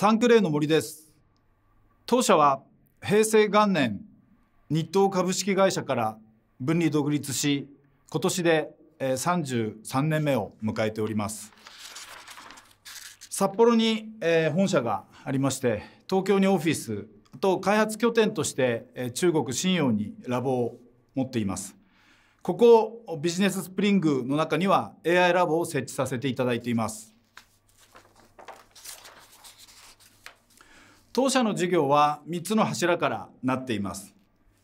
サンクレーの森です当社は平成元年日東株式会社から分離独立し今年で33年目を迎えております札幌に本社がありまして東京にオフィスと開発拠点として中国信用にラボを持っていますここビジネススプリングの中には AI ラボを設置させていただいています当社の事業は3つの柱からなっています。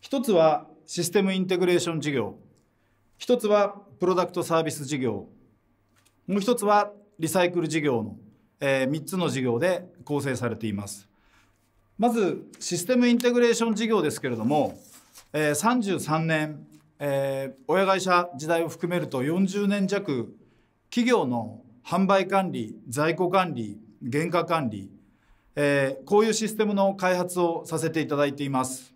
一つはシステムインテグレーション事業。一つはプロダクトサービス事業。もう一つはリサイクル事業の、えー、3つの事業で構成されています。まずシステムインテグレーション事業ですけれども、えー、33年、えー、親会社時代を含めると40年弱企業の販売管理在庫管理原価管理えー、こういうシステムの開発をさせていただいています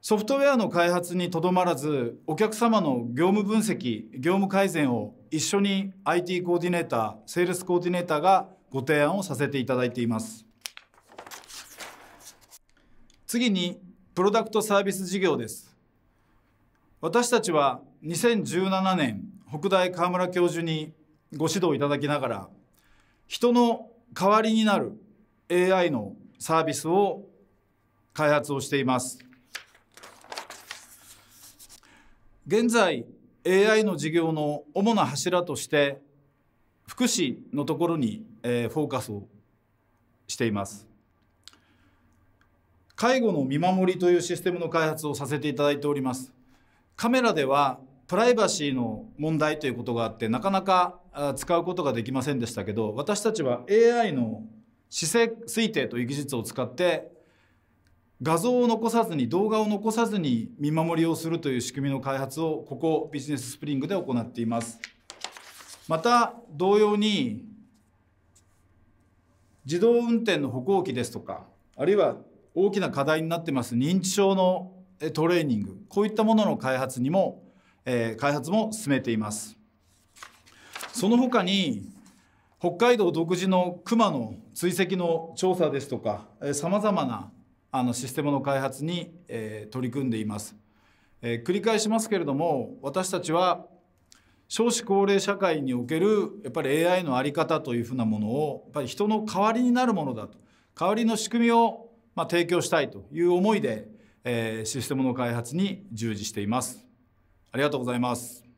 ソフトウェアの開発にとどまらずお客様の業務分析業務改善を一緒に IT コーディネーターセールスコーディネーターがご提案をさせていただいています次にプロダクトサービス事業です私たちは2017年北大河村教授にご指導いただきながら人の代わりになる AI のサービスを開発をしています現在 AI の事業の主な柱として福祉のところに、えー、フォーカスをしています介護の見守りというシステムの開発をさせていただいておりますカメラではプライバシーの問題ということがあってなかなか使うことができませんでしたけど私たちは AI の姿勢推定という技術を使って画像を残さずに動画を残さずに見守りをするという仕組みの開発をここビジネススプリングで行っていますまた同様に自動運転の歩行器ですとかあるいは大きな課題になってます認知症のトレーニングこういったものの開発にもえ開発も進めていますその他に北海道独自の熊の追跡の調査ですとかさまざまなあのシステムの開発に、え取り組んでいます、え繰り返しますけれども私たちは少子高齢社会におけるやっぱり AI の在り方というふうなものをやっぱり人の代わりになるものだと代わりの仕組みをまあ提供したいという思いで、えシステムの開発に従事しています。ありがとうございます。